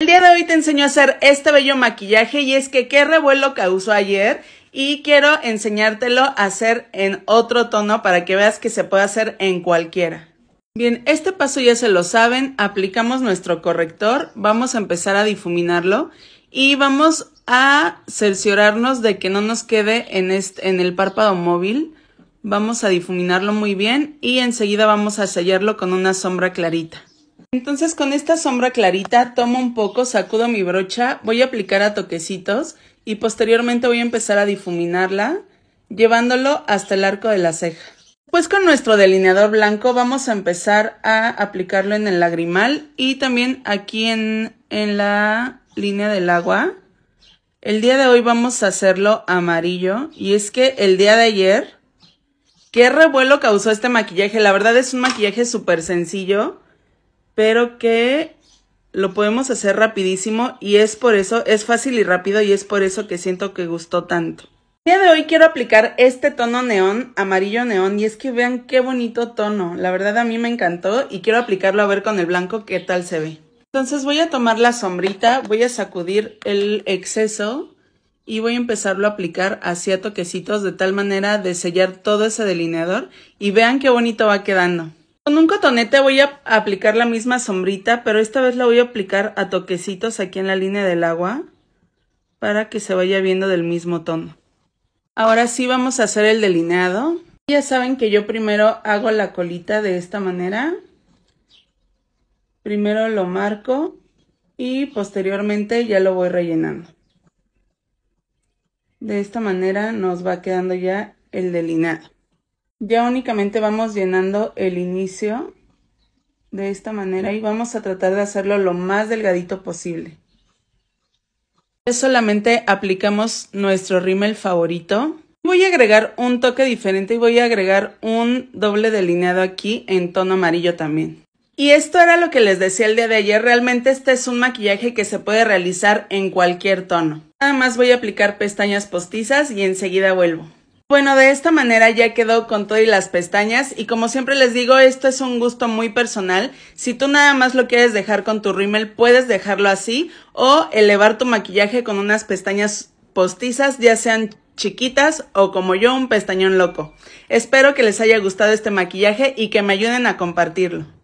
El día de hoy te enseño a hacer este bello maquillaje y es que qué revuelo causó ayer y quiero enseñártelo a hacer en otro tono para que veas que se puede hacer en cualquiera. Bien, este paso ya se lo saben, aplicamos nuestro corrector, vamos a empezar a difuminarlo y vamos a cerciorarnos de que no nos quede en, en el párpado móvil. Vamos a difuminarlo muy bien y enseguida vamos a sellarlo con una sombra clarita. Entonces con esta sombra clarita tomo un poco, sacudo mi brocha, voy a aplicar a toquecitos y posteriormente voy a empezar a difuminarla llevándolo hasta el arco de la ceja. Pues con nuestro delineador blanco vamos a empezar a aplicarlo en el lagrimal y también aquí en, en la línea del agua. El día de hoy vamos a hacerlo amarillo y es que el día de ayer, qué revuelo causó este maquillaje. La verdad es un maquillaje súper sencillo pero que lo podemos hacer rapidísimo y es por eso, es fácil y rápido y es por eso que siento que gustó tanto. El día de hoy quiero aplicar este tono neón, amarillo neón, y es que vean qué bonito tono. La verdad a mí me encantó y quiero aplicarlo a ver con el blanco qué tal se ve. Entonces voy a tomar la sombrita, voy a sacudir el exceso y voy a empezarlo a aplicar hacia toquecitos de tal manera de sellar todo ese delineador y vean qué bonito va quedando. Con un cotonete voy a aplicar la misma sombrita, pero esta vez la voy a aplicar a toquecitos aquí en la línea del agua para que se vaya viendo del mismo tono. Ahora sí vamos a hacer el delineado. Ya saben que yo primero hago la colita de esta manera. Primero lo marco y posteriormente ya lo voy rellenando. De esta manera nos va quedando ya el delineado. Ya únicamente vamos llenando el inicio de esta manera y vamos a tratar de hacerlo lo más delgadito posible. Solamente aplicamos nuestro rímel favorito. Voy a agregar un toque diferente y voy a agregar un doble delineado aquí en tono amarillo también. Y esto era lo que les decía el día de ayer, realmente este es un maquillaje que se puede realizar en cualquier tono. Nada más voy a aplicar pestañas postizas y enseguida vuelvo. Bueno, de esta manera ya quedó con todo y las pestañas y como siempre les digo, esto es un gusto muy personal. Si tú nada más lo quieres dejar con tu rímel, puedes dejarlo así o elevar tu maquillaje con unas pestañas postizas, ya sean chiquitas o como yo un pestañón loco. Espero que les haya gustado este maquillaje y que me ayuden a compartirlo.